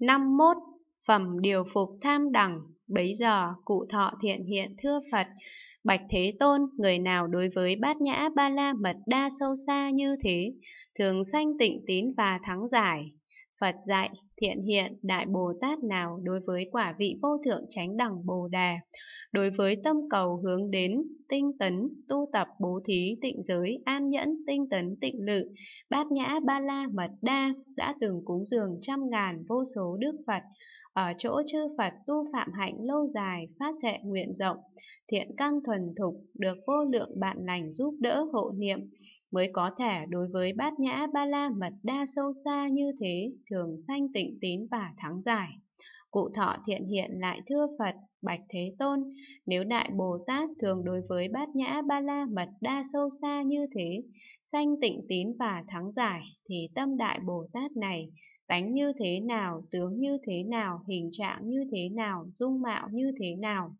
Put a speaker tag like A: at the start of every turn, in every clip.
A: năm mốt phẩm điều phục tham đẳng bấy giờ cụ thọ thiện hiện thưa phật bạch thế tôn người nào đối với bát nhã ba la mật đa sâu xa như thế thường sanh tịnh tín và thắng giải phật dạy thiện hiện đại Bồ Tát nào đối với quả vị vô thượng chánh đẳng Bồ Đà, đối với tâm cầu hướng đến, tinh tấn, tu tập bố thí, tịnh giới, an nhẫn, tinh tấn, tịnh lự, bát nhã, ba la, mật đa, đã từng cúng dường trăm ngàn vô số đức Phật, ở chỗ chư Phật tu phạm hạnh lâu dài, phát thệ nguyện rộng, thiện căn thuần thục, được vô lượng bạn lành giúp đỡ hộ niệm, mới có thể đối với bát nhã, ba la, mật đa sâu xa như thế, thường sanh tịnh tịnh tín và thắng giải. Cụ thọ thiện hiện lại thưa Phật, Bạch Thế Tôn, nếu Đại Bồ Tát thường đối với bát nhã ba la mật đa sâu xa như thế, sanh tịnh tín và thắng giải, thì tâm Đại Bồ Tát này, tánh như thế nào, tướng như thế nào, hình trạng như thế nào, dung mạo như thế nào,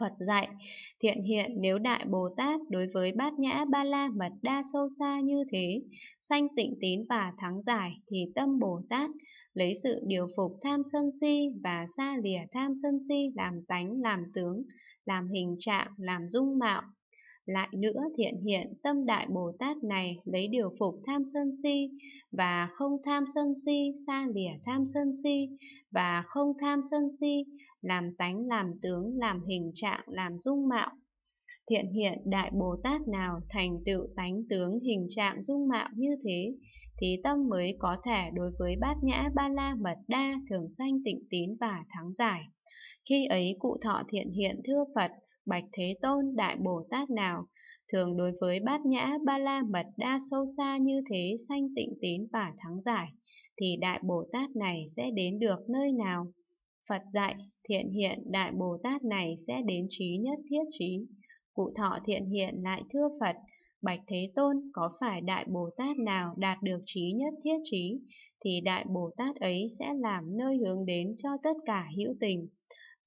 A: Phật dạy, thiện hiện nếu Đại Bồ Tát đối với bát nhã ba la mật đa sâu xa như thế, sanh tịnh tín và thắng giải thì tâm Bồ Tát lấy sự điều phục tham sân si và xa lìa tham sân si làm tánh, làm tướng, làm hình trạng, làm dung mạo, lại nữa thiện hiện tâm đại Bồ Tát này lấy điều phục tham sân si và không tham sân si xa lìa tham sân si và không tham sân si làm tánh làm tướng làm hình trạng làm dung mạo. Thiện hiện đại Bồ Tát nào thành tựu tánh tướng hình trạng dung mạo như thế thì tâm mới có thể đối với bát nhã ba la mật đa thường sanh tịnh tín và thắng giải. Khi ấy cụ thọ thiện hiện thưa Phật Bạch Thế Tôn Đại Bồ Tát nào, thường đối với bát nhã ba la mật đa sâu xa như thế sanh tịnh tín và thắng giải, thì Đại Bồ Tát này sẽ đến được nơi nào? Phật dạy, thiện hiện Đại Bồ Tát này sẽ đến trí nhất thiết trí. Cụ thọ thiện hiện lại thưa Phật, Bạch Thế Tôn có phải Đại Bồ Tát nào đạt được trí nhất thiết trí, thì Đại Bồ Tát ấy sẽ làm nơi hướng đến cho tất cả hữu tình.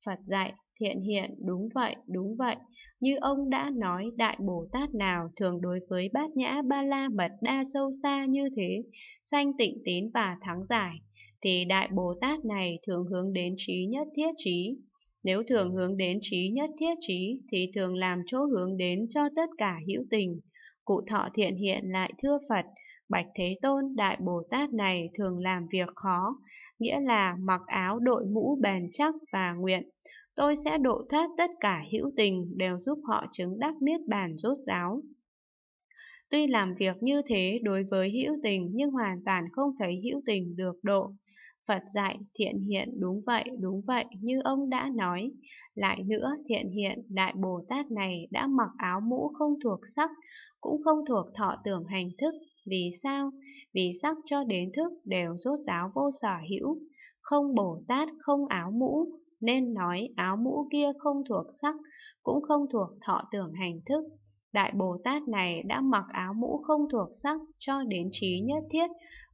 A: Phật dạy, Thiện hiện, đúng vậy, đúng vậy. Như ông đã nói, Đại Bồ Tát nào thường đối với bát nhã ba la mật đa sâu xa như thế, sanh tịnh tín và thắng giải, thì Đại Bồ Tát này thường hướng đến trí nhất thiết trí. Nếu thường hướng đến trí nhất thiết trí, thì thường làm chỗ hướng đến cho tất cả hữu tình. Cụ thọ thiện hiện lại thưa Phật, Bạch Thế Tôn Đại Bồ Tát này thường làm việc khó, nghĩa là mặc áo đội mũ bền chắc và nguyện tôi sẽ độ thoát tất cả hữu tình đều giúp họ chứng đắc niết bàn rốt ráo. Tuy làm việc như thế đối với hữu tình nhưng hoàn toàn không thấy hữu tình được độ. Phật dạy thiện hiện đúng vậy, đúng vậy như ông đã nói. Lại nữa thiện hiện Đại Bồ Tát này đã mặc áo mũ không thuộc sắc, cũng không thuộc thọ tưởng hành thức. Vì sao? Vì sắc cho đến thức đều rốt ráo vô sở hữu, không Bồ Tát, không áo mũ, nên nói áo mũ kia không thuộc sắc, cũng không thuộc thọ tưởng hành thức. Đại Bồ Tát này đã mặc áo mũ không thuộc sắc cho đến trí nhất thiết,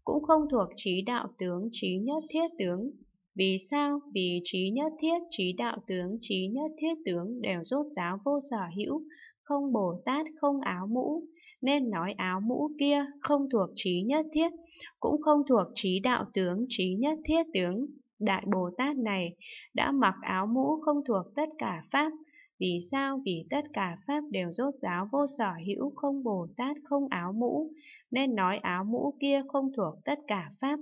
A: cũng không thuộc trí đạo tướng, trí nhất thiết tướng. Vì sao? Vì trí nhất thiết, trí đạo tướng, trí nhất thiết tướng đều rốt giáo vô sở hữu, không Bồ Tát, không áo mũ, nên nói áo mũ kia không thuộc trí nhất thiết, cũng không thuộc trí đạo tướng, trí nhất thiết tướng. Đại Bồ Tát này đã mặc áo mũ không thuộc tất cả Pháp. Vì sao? Vì tất cả Pháp đều rốt ráo vô sở hữu không Bồ Tát không áo mũ, nên nói áo mũ kia không thuộc tất cả Pháp.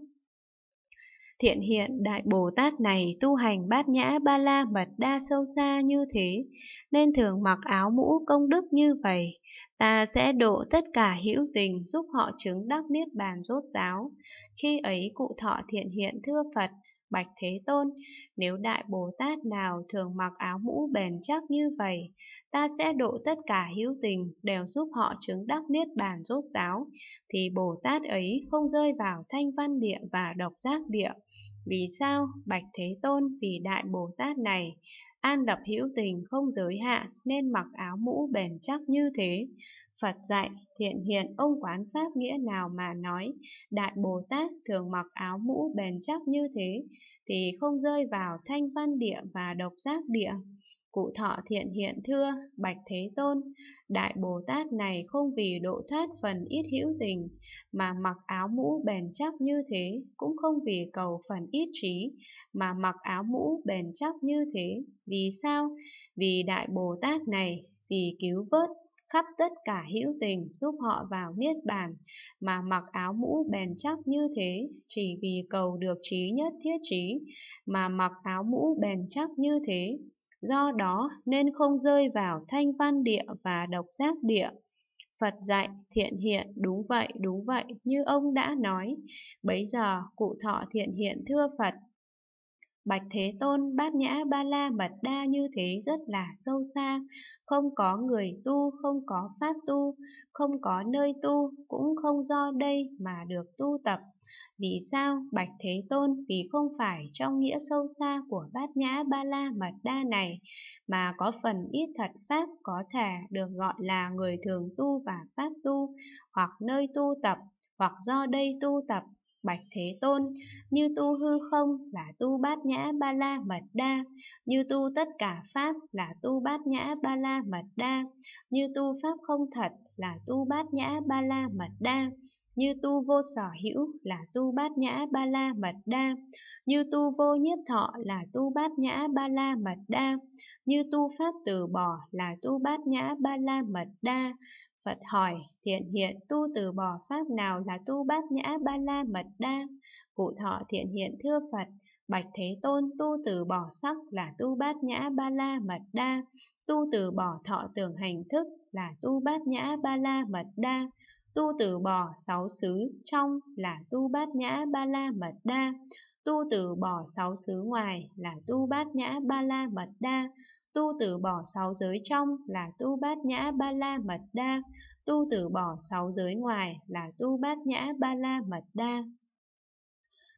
A: Thiện hiện Đại Bồ Tát này tu hành bát nhã ba la mật đa sâu xa như thế, nên thường mặc áo mũ công đức như vậy, ta sẽ độ tất cả hữu tình giúp họ chứng đắc niết bàn rốt ráo. Khi ấy cụ thọ thiện hiện thưa Phật, Bạch Thế Tôn, nếu Đại Bồ Tát nào thường mặc áo mũ bền chắc như vậy, ta sẽ độ tất cả hữu tình đều giúp họ chứng đắc niết bàn rốt ráo, thì Bồ Tát ấy không rơi vào thanh văn địa và độc giác địa. Vì sao? Bạch Thế Tôn vì Đại Bồ Tát này, An đập hữu tình không giới hạn nên mặc áo mũ bền chắc như thế. Phật dạy, thiện hiện ông quán pháp nghĩa nào mà nói, Đại Bồ Tát thường mặc áo mũ bền chắc như thế, thì không rơi vào thanh văn địa và độc giác địa cụ thọ thiện hiện thưa, bạch thế tôn, đại Bồ Tát này không vì độ thoát phần ít hữu tình, mà mặc áo mũ bền chắc như thế, cũng không vì cầu phần ít trí, mà mặc áo mũ bền chắc như thế. Vì sao? Vì đại Bồ Tát này, vì cứu vớt khắp tất cả hữu tình giúp họ vào niết bàn mà mặc áo mũ bền chắc như thế chỉ vì cầu được trí nhất thiết trí mà mặc áo mũ bền chắc như thế do đó nên không rơi vào thanh văn địa và độc giác địa. Phật dạy thiện hiện đúng vậy đúng vậy như ông đã nói. Bấy giờ cụ thọ thiện hiện thưa Phật Bạch Thế Tôn bát nhã ba la mật đa như thế rất là sâu xa, không có người tu, không có pháp tu, không có nơi tu, cũng không do đây mà được tu tập. Vì sao Bạch Thế Tôn? Vì không phải trong nghĩa sâu xa của bát nhã ba la mật đa này, mà có phần ít thật pháp có thể được gọi là người thường tu và pháp tu, hoặc nơi tu tập, hoặc do đây tu tập Bạch Thế Tôn, như tu hư không là tu bát nhã ba la mật đa, như tu tất cả pháp là tu bát nhã ba la mật đa, như tu pháp không thật là tu bát nhã ba la mật đa, như tu vô sở hữu là tu bát nhã ba la mật đa như tu vô nhiếp thọ là tu bát nhã ba la mật đa như tu pháp từ bỏ là tu bát nhã ba la mật đa phật hỏi thiện hiện tu từ bỏ pháp nào là tu bát nhã ba la mật đa cụ thọ thiện hiện thưa phật bạch thế tôn tu từ bỏ sắc là tu bát nhã ba la mật đa tu từ bỏ thọ tưởng hành thức là tu bát nhã ba la mật đa, tu từ bỏ sáu xứ trong là tu bát nhã ba la mật đa, tu từ bỏ sáu xứ ngoài là tu bát nhã ba la mật đa, tu từ bỏ sáu giới trong là tu bát nhã ba la mật đa, tu từ bỏ sáu giới ngoài là tu bát nhã ba la mật đa.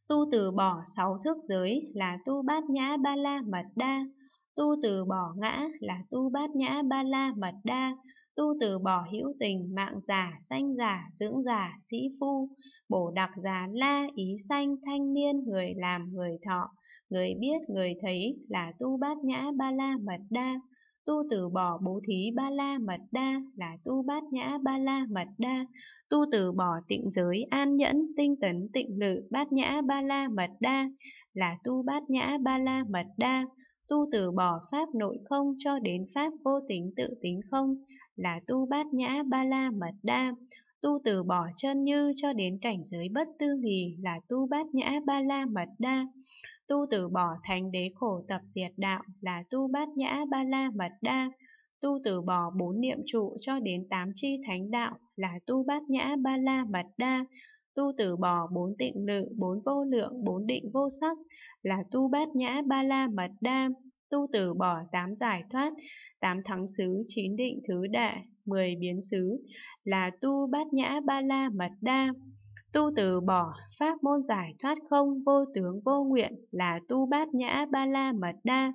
A: Tu từ bỏ sáu thức giới là tu bát nhã ba la mật đa, Tu từ bỏ ngã là tu bát nhã ba la mật đa, tu từ bỏ hữu tình mạng giả, sanh giả, dưỡng giả, sĩ phu, bổ đặc giả la, ý sanh, thanh niên, người làm, người thọ, người biết, người thấy là tu bát nhã ba la mật đa. Tu từ bỏ bố thí ba la mật đa là tu bát nhã ba la mật đa. Tu từ bỏ tịnh giới an nhẫn tinh tấn tịnh lự bát nhã ba la mật đa là tu bát nhã ba la mật đa. Tu từ bỏ pháp nội không cho đến pháp vô tính tự tính không là tu bát nhã ba la mật đa. Tu từ bỏ chân như cho đến cảnh giới bất tư nghì là tu bát nhã ba la mật đa. Tu từ bỏ thánh đế khổ tập diệt đạo là tu bát nhã ba la mật đa. Tu từ bỏ bốn niệm trụ cho đến tám chi thánh đạo là tu bát nhã ba la mật đa tu từ bỏ bốn tịnh lự, bốn vô lượng, bốn định vô sắc là tu bát nhã ba la mật đa, tu từ bỏ tám giải thoát, tám thắng xứ, chín định thứ đệ, mười biến xứ là tu bát nhã ba la mật đa. Tu từ bỏ pháp môn giải thoát không vô tướng vô nguyện là tu bát nhã ba la mật đa.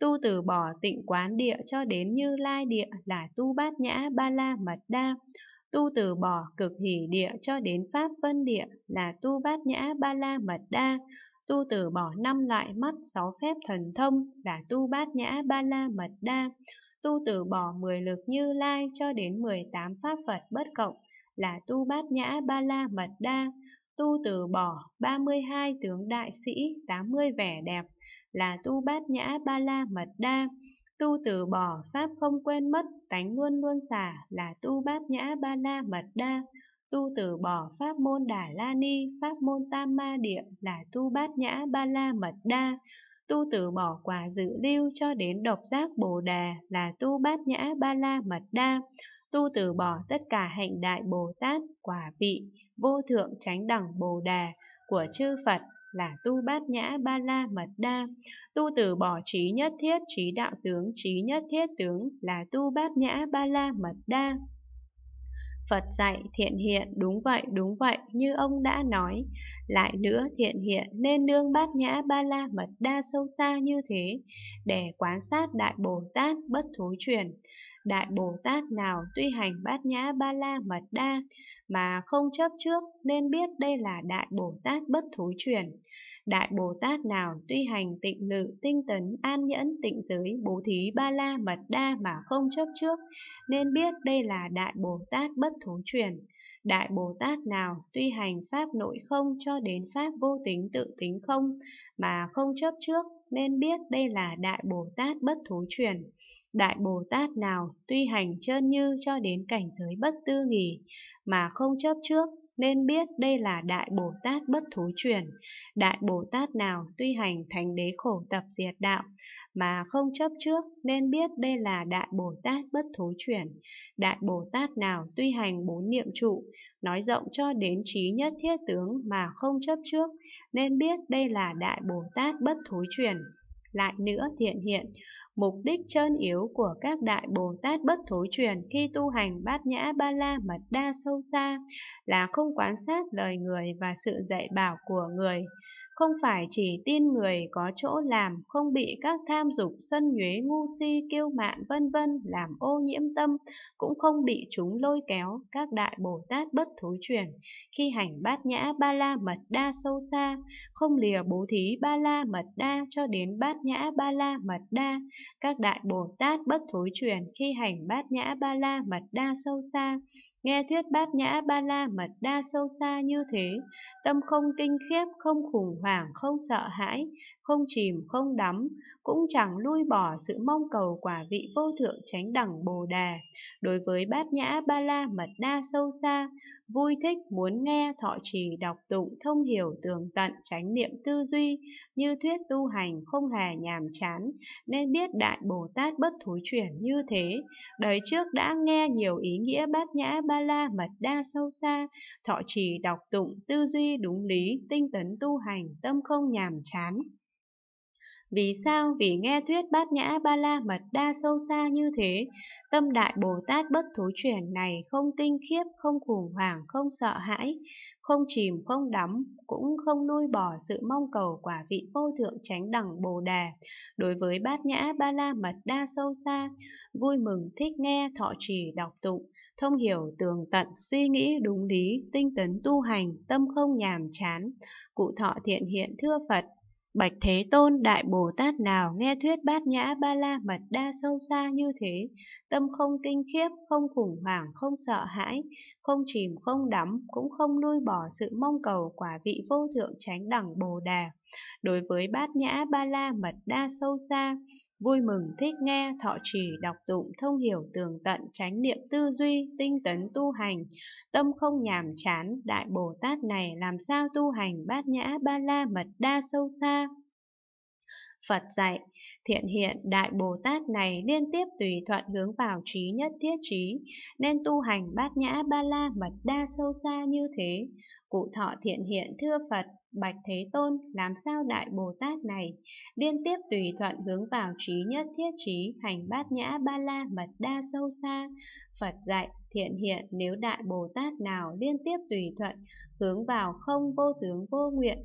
A: Tu từ bỏ tịnh quán địa cho đến như lai địa là tu bát nhã ba la mật đa. Tu từ bỏ cực hỷ địa cho đến pháp vân địa là tu bát nhã ba la mật đa. Tu từ bỏ năm loại mắt sáu phép thần thông là tu bát nhã ba la mật đa. Tu từ bỏ 10 lực như lai cho đến 18 pháp Phật bất cộng là tu bát nhã ba la mật đa. Tu từ bỏ 32 tướng đại sĩ 80 vẻ đẹp là tu bát nhã ba la mật đa Tu từ bỏ pháp không quên mất, tánh luôn luôn xả là tu bát nhã ba la mật đa. Tu từ bỏ pháp môn đà la ni, pháp môn tam ma địa là tu bát nhã ba la mật đa. Tu từ bỏ quả dự lưu cho đến độc giác bồ đề là tu bát nhã ba la mật đa. Tu từ bỏ tất cả hạnh đại Bồ Tát, quả vị, vô thượng chánh đẳng Bồ đề của chư Phật là tu bát nhã ba la mật đa. Tu từ bỏ trí nhất thiết, trí đạo tướng, trí nhất thiết tướng là tu bát nhã ba la mật đa. Phật dạy thiện hiện đúng vậy đúng vậy như ông đã nói. Lại nữa thiện hiện nên nương bát nhã ba la mật đa sâu xa như thế để quán sát Đại Bồ Tát bất thối chuyển. Đại Bồ Tát nào tuy hành bát nhã ba la mật đa mà không chấp trước nên biết đây là Đại Bồ Tát bất thối chuyển. Đại Bồ Tát nào tuy hành tịnh lự tinh tấn an nhẫn tịnh giới bố thí ba la mật đa mà không chấp trước nên biết đây là Đại Bồ Tát bất thối chuyển. Đại Bồ Tát nào tuy hành pháp nội không cho đến pháp vô tính tự tính không mà không chấp trước nên biết đây là Đại Bồ Tát Bất Thối Chuyển. Đại Bồ Tát nào tuy hành trơn như cho đến cảnh giới bất tư nghỉ, mà không chấp trước, nên biết đây là Đại Bồ Tát bất thú chuyển. Đại Bồ Tát nào tuy hành thánh đế khổ tập diệt đạo mà không chấp trước nên biết đây là Đại Bồ Tát bất thú chuyển. Đại Bồ Tát nào tuy hành bốn niệm trụ, nói rộng cho đến trí nhất thiết tướng mà không chấp trước nên biết đây là Đại Bồ Tát bất thú chuyển lại nữa thiện hiện. Mục đích trơn yếu của các đại Bồ Tát bất thối truyền khi tu hành bát nhã ba la mật đa sâu xa là không quan sát lời người và sự dạy bảo của người không phải chỉ tin người có chỗ làm không bị các tham dục sân nhuế ngu si kiêu mạn vân vân làm ô nhiễm tâm cũng không bị chúng lôi kéo các đại bồ tát bất thối chuyển khi hành bát nhã ba la mật đa sâu xa không lìa bố thí ba la mật đa cho đến bát nhã ba la mật đa các đại bồ tát bất thối chuyển khi hành bát nhã ba la mật đa sâu xa Nghe thuyết bát nhã ba la mật đa sâu xa như thế, tâm không kinh khiếp, không khủng hoảng, không sợ hãi, không chìm, không đắm, cũng chẳng lui bỏ sự mong cầu quả vị vô thượng chánh đẳng bồ đà. Đối với bát nhã ba la mật đa sâu xa, vui thích muốn nghe thọ trì đọc tụng thông hiểu tường tận chánh niệm tư duy, như thuyết tu hành không hề nhàm chán, nên biết Đại Bồ Tát bất thối chuyển như thế. Đời trước đã nghe nhiều ý nghĩa bát nhã ba ba la mật đa sâu xa, thọ trì đọc tụng, tư duy đúng lý, tinh tấn tu hành, tâm không nhàm chán. Vì sao? Vì nghe thuyết bát nhã ba la mật đa sâu xa như thế, tâm đại Bồ Tát bất thối chuyển này không tinh khiếp, không khủng hoảng, không sợ hãi, không chìm, không đắm, cũng không nuôi bỏ sự mong cầu quả vị vô thượng tránh đẳng Bồ Đà. Đối với bát nhã ba la mật đa sâu xa, vui mừng thích nghe, thọ trì, đọc tụng, thông hiểu tường tận, suy nghĩ đúng lý, tinh tấn tu hành, tâm không nhàm chán, cụ thọ thiện hiện thưa Phật, Bạch Thế Tôn Đại Bồ Tát nào nghe thuyết bát nhã ba la mật đa sâu xa như thế, tâm không kinh khiếp, không khủng hoảng, không sợ hãi, không chìm, không đắm, cũng không nuôi bỏ sự mong cầu quả vị vô thượng tránh đẳng Bồ Đà. Đối với bát nhã ba la mật đa sâu xa, vui mừng thích nghe thọ trì đọc tụng thông hiểu tường tận chánh niệm tư duy tinh tấn tu hành tâm không nhàm chán đại bồ tát này làm sao tu hành bát nhã ba la mật đa sâu xa Phật dạy, thiện hiện Đại Bồ Tát này liên tiếp tùy thuận hướng vào trí nhất thiết trí, nên tu hành bát nhã ba la mật đa sâu xa như thế. Cụ thọ thiện hiện thưa Phật, Bạch Thế Tôn làm sao Đại Bồ Tát này liên tiếp tùy thuận hướng vào trí nhất thiết trí hành bát nhã ba la mật đa sâu xa. Phật dạy thiện hiện nếu Đại Bồ Tát nào liên tiếp tùy thuận hướng vào không vô tướng vô nguyện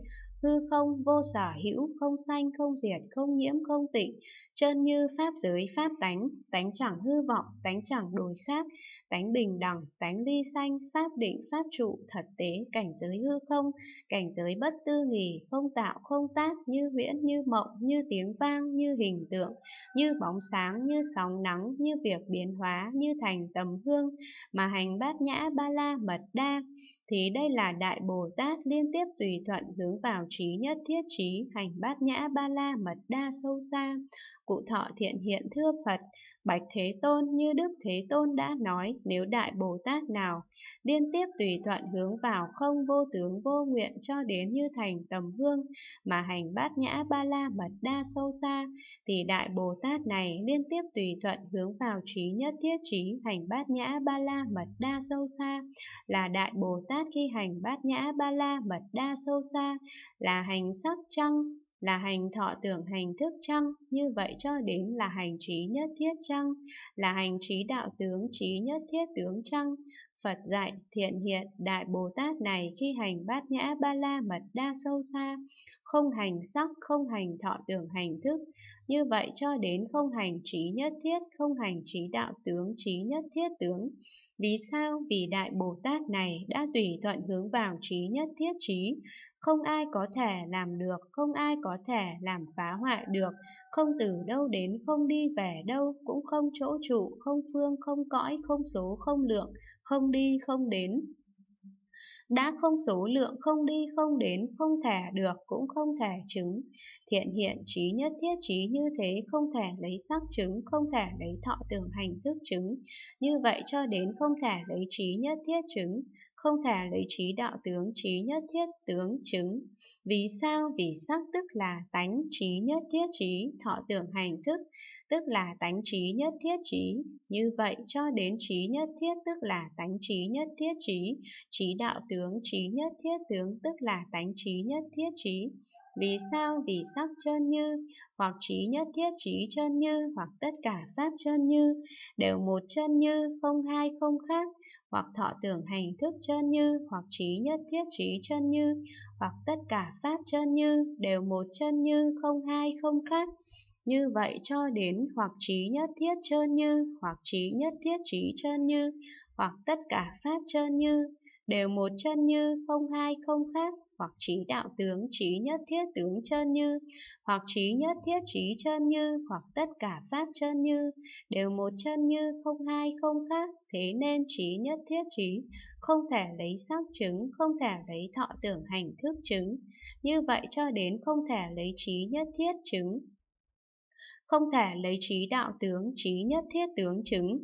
A: hư không vô sở hữu không sanh không diệt không nhiễm không tịnh chân như pháp giới pháp tánh tánh chẳng hư vọng tánh chẳng đối khác tánh bình đẳng tánh ly sanh pháp định pháp trụ thật tế cảnh giới hư không cảnh giới bất tư nghỉ không tạo không tác như viễn như mộng như tiếng vang như hình tượng như bóng sáng như sóng nắng như việc biến hóa như thành tầm hương mà hành bát nhã ba la mật đa thì đây là Đại Bồ Tát liên tiếp tùy thuận hướng vào trí nhất thiết trí, hành bát nhã ba la mật đa sâu xa. Cụ thọ thiện hiện thưa Phật, Bạch Thế Tôn như Đức Thế Tôn đã nói, nếu Đại Bồ Tát nào liên tiếp tùy thuận hướng vào không vô tướng vô nguyện cho đến như thành tầm hương mà hành bát nhã ba la mật đa sâu xa, thì Đại Bồ Tát này liên tiếp tùy thuận hướng vào trí nhất thiết trí, hành bát nhã ba la mật đa sâu xa là Đại Bồ Tát sát khi hành bát nhã ba la mật đa sâu xa là hành sắc trăng là hành thọ tưởng hành thức trăng như vậy cho đến là hành trí nhất thiết trăng là hành trí đạo tướng trí nhất thiết tướng trăng Phật dạy thiện hiện Đại Bồ Tát này khi hành bát nhã ba la mật đa sâu xa, không hành sắc, không hành thọ tưởng hành thức, như vậy cho đến không hành trí nhất thiết, không hành trí đạo tướng, trí nhất thiết tướng. Vì sao? Vì Đại Bồ Tát này đã tùy thuận hướng vào trí nhất thiết trí, không ai có thể làm được, không ai có thể làm phá hoại được, không từ đâu đến, không đi về đâu, cũng không chỗ trụ, không phương, không cõi, không số, không lượng, không đi không đến đã không số lượng không đi không đến không thể được cũng không thể chứng. Thiện hiện trí nhất thiết trí như thế không thể lấy sắc chứng, không thể lấy thọ tưởng hành thức chứng. Như vậy cho đến không thể lấy trí nhất thiết chứng, không thể lấy trí đạo tướng trí nhất thiết tướng chứng. Vì sao? Vì sắc tức là tánh trí nhất thiết trí, thọ tưởng hành thức, tức là tánh trí nhất thiết trí. Như vậy cho đến trí nhất thiết tức là tánh trí nhất thiết trí, trí đạo tướng trí nhất thiết tướng tức là tánh trí nhất thiết trí. Vì sao? Vì sắc chân như, hoặc trí nhất thiết trí chân như, hoặc tất cả pháp chân như, đều một chân như, không hai không khác, hoặc thọ tưởng hành thức chân như, hoặc trí nhất thiết trí chân như, hoặc tất cả pháp chân như, đều một chân như, không hai không khác. Như vậy cho đến hoặc trí nhất thiết trơn như, hoặc trí nhất thiết trí trơn như, hoặc tất cả pháp trơn như, đều một chân như, không hai không khác, hoặc trí đạo tướng trí nhất thiết tướng chân như, hoặc trí nhất thiết trí chân như, hoặc tất cả pháp chân như, đều một chân như, không hai không khác. Thế nên trí nhất thiết trí không thể lấy sắc chứng, không thể lấy thọ tưởng hành thức chứng. Như vậy cho đến không thể lấy trí nhất thiết chứng, không thể lấy trí đạo tướng trí nhất thiết tướng chứng